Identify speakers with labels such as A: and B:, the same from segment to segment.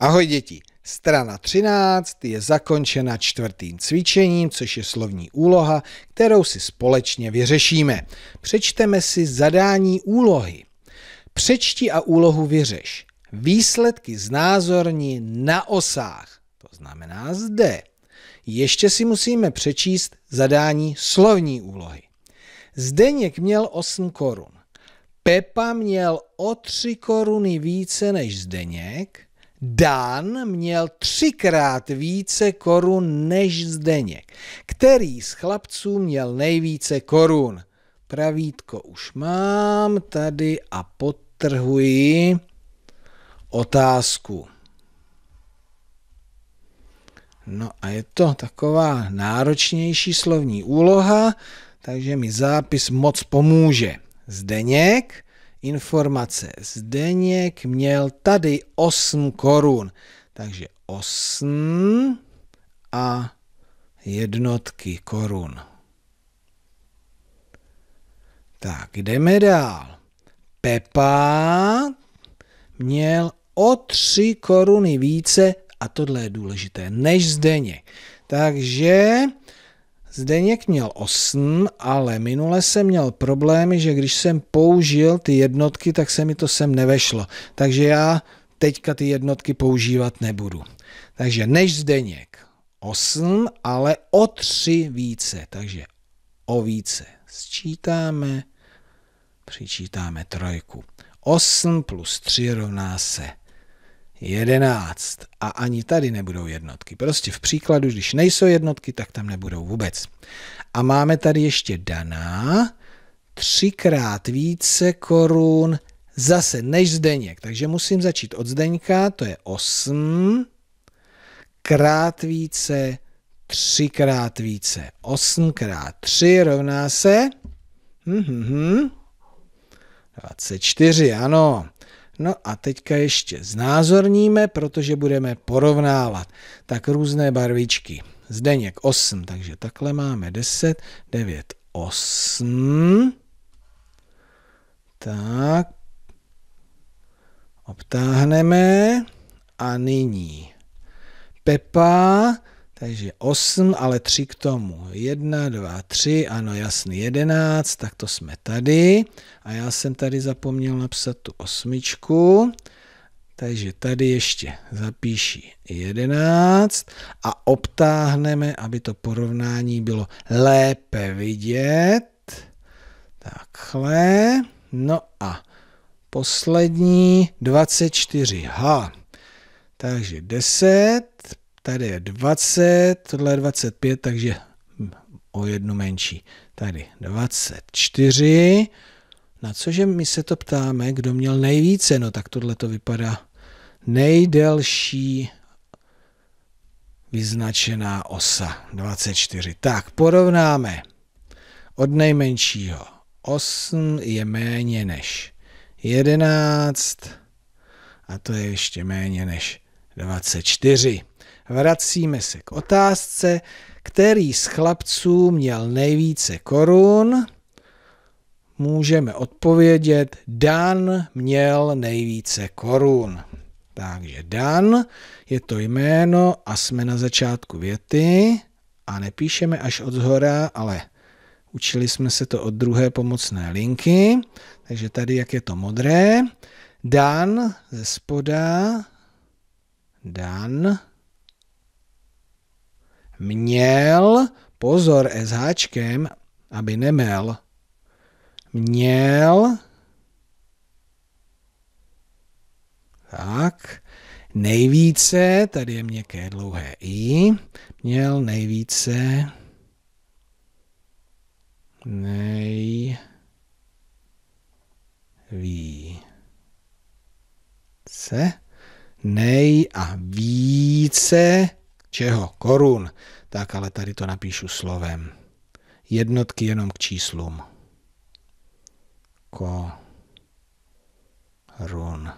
A: Ahoj děti, strana 13 je zakončena čtvrtým cvičením, což je slovní úloha, kterou si společně vyřešíme. Přečteme si zadání úlohy. Přečti a úlohu vyřeš. Výsledky znázorni na osách, to znamená zde. Ještě si musíme přečíst zadání slovní úlohy. Zdeněk měl 8 korun. Pepa měl o 3 koruny více než Zdeněk – Dan měl třikrát více korun než Zdeněk. Který z chlapců měl nejvíce korun? Pravítko už mám tady a potrhuji otázku. No a je to taková náročnější slovní úloha, takže mi zápis moc pomůže. Zdeněk informace. Zdeněk měl tady 8 korun, takže 8 a jednotky korun. Tak, jdeme dál. Pepa měl o 3 koruny více, a tohle je důležité, než Zdeněk. Takže Zdeněk měl 8, ale minule jsem měl problémy, že když jsem použil ty jednotky, tak se mi to sem nevešlo. Takže já teďka ty jednotky používat nebudu. Takže než Zdeněk 8, ale o 3 více. Takže o více sčítáme, přičítáme trojku. 8 plus 3 rovná se 11. A ani tady nebudou jednotky. Prostě v příkladu, když nejsou jednotky, tak tam nebudou vůbec. A máme tady ještě daná třikrát více korun zase než Zdeněk. Takže musím začít od Zdeňka, to je 8 krát více, třikrát více. 8 krát 3 rovná se... Mm-hmm. Mhm. 24, ano. No a teďka ještě znázorníme, protože budeme porovnávat tak různé barvičky. Zdeněk 8, takže takhle máme 10, 9, 8. Tak. Obtáhneme. A nyní Pepa takže 8, ale 3 k tomu. 1, 2, 3, ano jasný, 11, tak to jsme tady. A já jsem tady zapomněl napsat tu osmičku. Takže tady ještě zapíši 11 a obtáhneme, aby to porovnání bylo lépe vidět. Takhle. No a poslední 24 Ha. Takže 10 tady je 20, tohle je 25, takže o jednu menší. Tady 24, na cože my se to ptáme, kdo měl nejvíce, no tak tohle to vypadá nejdelší vyznačená osa 24. Tak, porovnáme od nejmenšího. 8 je méně než 11 a to je ještě méně než 24 vracíme se k otázce, který z chlapců měl nejvíce korun? Můžeme odpovědět, Dan měl nejvíce korun. Takže Dan je to jméno a jsme na začátku věty a nepíšeme až od zhora, ale učili jsme se to od druhé pomocné linky, takže tady, jak je to modré, Dan ze spoda, Dan měl, pozor s háčkem, aby nemel, měl, tak, nejvíce, tady je měkké dlouhé i, měl nejvíce, nej, nej a více Čeho? Korun. Tak ale tady to napíšu slovem. Jednotky jenom k číslům. ko run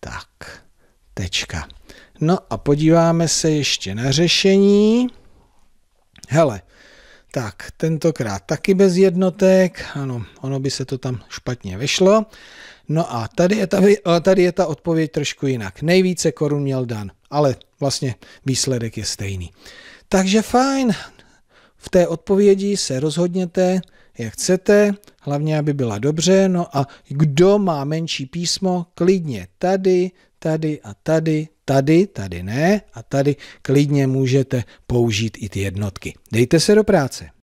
A: Tak. Tečka. No a podíváme se ještě na řešení. Hele, tak, tentokrát taky bez jednotek, ano, ono by se to tam špatně vešlo. No a tady je ta, tady je ta odpověď trošku jinak. Nejvíce korun měl Dan, ale vlastně výsledek je stejný. Takže fajn, v té odpovědi se rozhodněte, jak chcete, hlavně aby byla dobře. No a kdo má menší písmo, klidně tady, tady a tady, tady, tady ne a tady klidně můžete použít i ty jednotky. Dejte se do práce.